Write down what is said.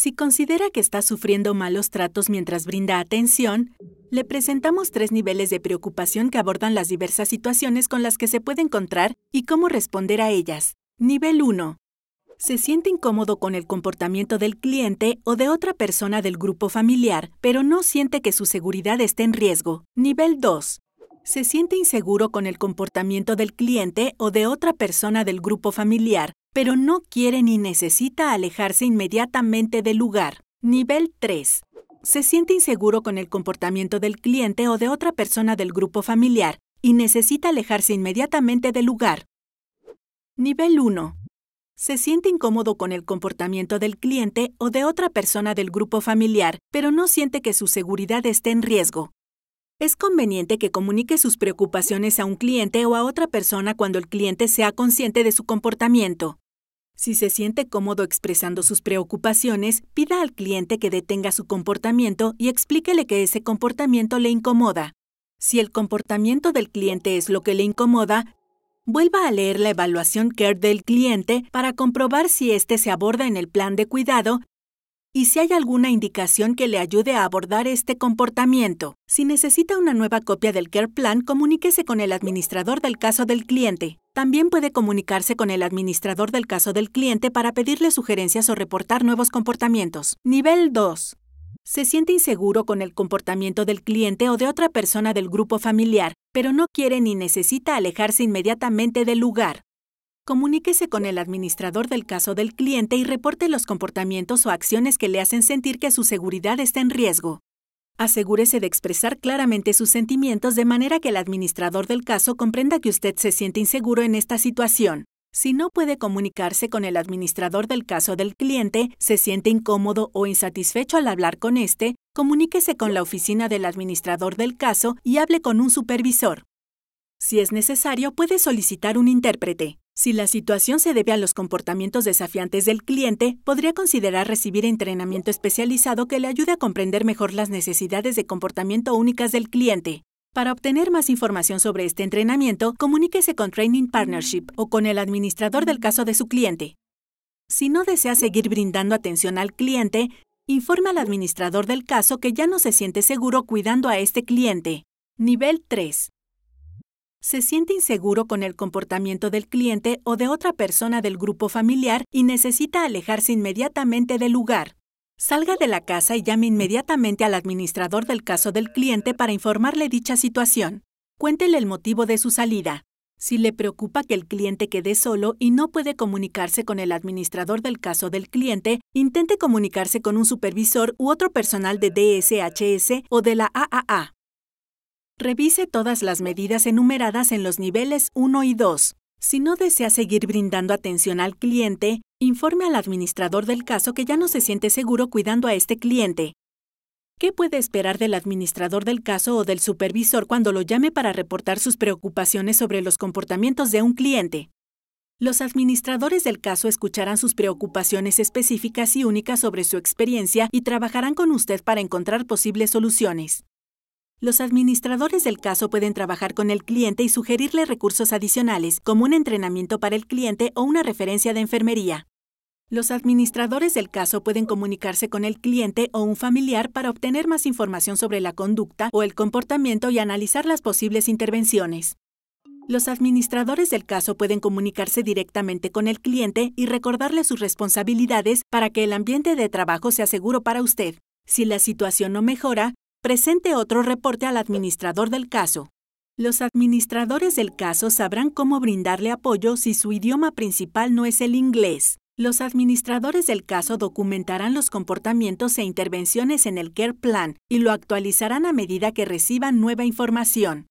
Si considera que está sufriendo malos tratos mientras brinda atención, le presentamos tres niveles de preocupación que abordan las diversas situaciones con las que se puede encontrar y cómo responder a ellas. Nivel 1. Se siente incómodo con el comportamiento del cliente o de otra persona del grupo familiar, pero no siente que su seguridad esté en riesgo. Nivel 2. Se siente inseguro con el comportamiento del cliente o de otra persona del grupo familiar, pero no quiere ni necesita alejarse inmediatamente del lugar. Nivel 3. Se siente inseguro con el comportamiento del cliente o de otra persona del grupo familiar y necesita alejarse inmediatamente del lugar. Nivel 1. Se siente incómodo con el comportamiento del cliente o de otra persona del grupo familiar, pero no siente que su seguridad esté en riesgo. Es conveniente que comunique sus preocupaciones a un cliente o a otra persona cuando el cliente sea consciente de su comportamiento. Si se siente cómodo expresando sus preocupaciones, pida al cliente que detenga su comportamiento y explíquele que ese comportamiento le incomoda. Si el comportamiento del cliente es lo que le incomoda, vuelva a leer la evaluación CARE del cliente para comprobar si éste se aborda en el plan de cuidado y si hay alguna indicación que le ayude a abordar este comportamiento. Si necesita una nueva copia del Care Plan, comuníquese con el administrador del caso del cliente. También puede comunicarse con el administrador del caso del cliente para pedirle sugerencias o reportar nuevos comportamientos. Nivel 2. Se siente inseguro con el comportamiento del cliente o de otra persona del grupo familiar, pero no quiere ni necesita alejarse inmediatamente del lugar comuníquese con el administrador del caso del cliente y reporte los comportamientos o acciones que le hacen sentir que su seguridad está en riesgo. Asegúrese de expresar claramente sus sentimientos de manera que el administrador del caso comprenda que usted se siente inseguro en esta situación. Si no puede comunicarse con el administrador del caso del cliente, se siente incómodo o insatisfecho al hablar con éste, comuníquese con la oficina del administrador del caso y hable con un supervisor. Si es necesario, puede solicitar un intérprete. Si la situación se debe a los comportamientos desafiantes del cliente, podría considerar recibir entrenamiento especializado que le ayude a comprender mejor las necesidades de comportamiento únicas del cliente. Para obtener más información sobre este entrenamiento, comuníquese con Training Partnership o con el administrador del caso de su cliente. Si no desea seguir brindando atención al cliente, informe al administrador del caso que ya no se siente seguro cuidando a este cliente. Nivel 3 se siente inseguro con el comportamiento del cliente o de otra persona del grupo familiar y necesita alejarse inmediatamente del lugar. Salga de la casa y llame inmediatamente al administrador del caso del cliente para informarle dicha situación. Cuéntele el motivo de su salida. Si le preocupa que el cliente quede solo y no puede comunicarse con el administrador del caso del cliente, intente comunicarse con un supervisor u otro personal de DSHS o de la AAA. Revise todas las medidas enumeradas en los niveles 1 y 2. Si no desea seguir brindando atención al cliente, informe al administrador del caso que ya no se siente seguro cuidando a este cliente. ¿Qué puede esperar del administrador del caso o del supervisor cuando lo llame para reportar sus preocupaciones sobre los comportamientos de un cliente? Los administradores del caso escucharán sus preocupaciones específicas y únicas sobre su experiencia y trabajarán con usted para encontrar posibles soluciones. Los administradores del caso pueden trabajar con el cliente y sugerirle recursos adicionales, como un entrenamiento para el cliente o una referencia de enfermería. Los administradores del caso pueden comunicarse con el cliente o un familiar para obtener más información sobre la conducta o el comportamiento y analizar las posibles intervenciones. Los administradores del caso pueden comunicarse directamente con el cliente y recordarle sus responsabilidades para que el ambiente de trabajo sea seguro para usted. Si la situación no mejora, presente otro reporte al administrador del caso. Los administradores del caso sabrán cómo brindarle apoyo si su idioma principal no es el inglés. Los administradores del caso documentarán los comportamientos e intervenciones en el Care Plan y lo actualizarán a medida que reciban nueva información.